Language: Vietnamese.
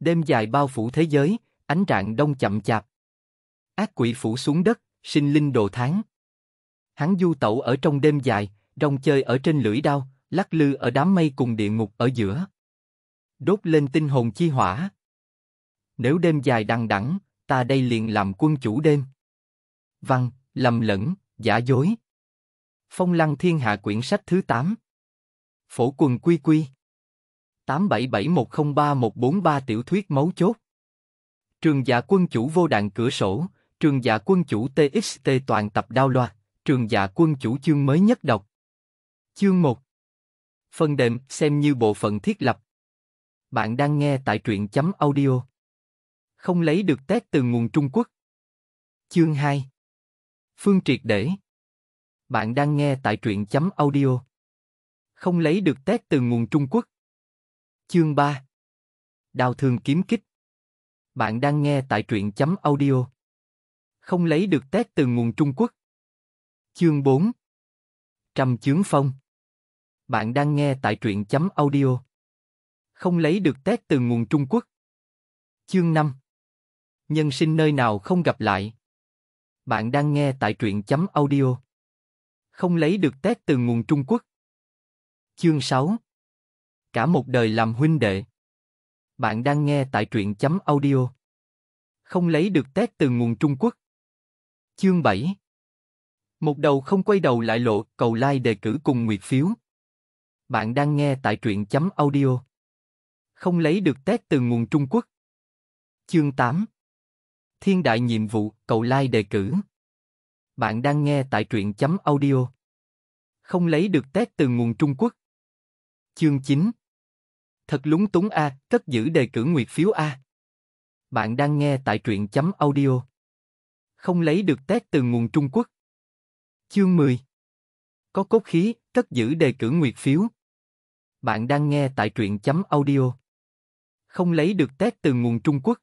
Đêm dài bao phủ thế giới, ánh rạng đông chậm chạp. Ác quỷ phủ xuống đất, sinh linh đồ tháng. Hắn du tẩu ở trong đêm dài, rong chơi ở trên lưỡi đao, lắc lư ở đám mây cùng địa ngục ở giữa. Đốt lên tinh hồn chi hỏa. Nếu đêm dài đằng đẵng, ta đây liền làm quân chủ đêm. Văn, lầm lẫn, giả dối. Phong lăng thiên hạ quyển sách thứ 8 Phổ quần quy quy 8771031143 tiểu thuyết mấu chốt. Trường giả quân chủ vô đạn cửa sổ, trường giả quân chủ TXT toàn tập đao loạt, trường giả quân chủ chương mới nhất đọc. Chương 1 Phần đệm xem như bộ phận thiết lập. Bạn đang nghe tại truyện chấm audio. Không lấy được test từ nguồn Trung Quốc. Chương 2 Phương triệt để Bạn đang nghe tại truyện chấm audio. Không lấy được test từ nguồn Trung Quốc Chương 3 Đào thường kiếm kích Bạn đang nghe tại truyện chấm audio Không lấy được tét từ nguồn Trung Quốc Chương 4 Trầm chướng phong Bạn đang nghe tại truyện chấm audio Không lấy được tét từ nguồn Trung Quốc Chương 5 Nhân sinh nơi nào không gặp lại Bạn đang nghe tại truyện chấm audio Không lấy được tét từ nguồn Trung Quốc Chương 6 cả một đời làm huynh đệ. Bạn đang nghe tại truyện chấm audio. Không lấy được Tết từ nguồn Trung Quốc. Chương 7 Một đầu không quay đầu lại lộ, cầu like đề cử cùng nguyệt phiếu. Bạn đang nghe tại truyện chấm audio. Không lấy được Tết từ nguồn Trung Quốc. Chương 8 Thiên đại nhiệm vụ, cầu like đề cử. Bạn đang nghe tại truyện chấm audio. Không lấy được Tết từ nguồn Trung Quốc. Chương 9 Thật lúng túng a, à, cất giữ đề cử nguyệt phiếu a. À. Bạn đang nghe tại truyện chấm audio. Không lấy được test từ nguồn Trung Quốc. Chương 10 Có cốt khí, cất giữ đề cử nguyệt phiếu. Bạn đang nghe tại truyện chấm audio. Không lấy được test từ nguồn Trung Quốc.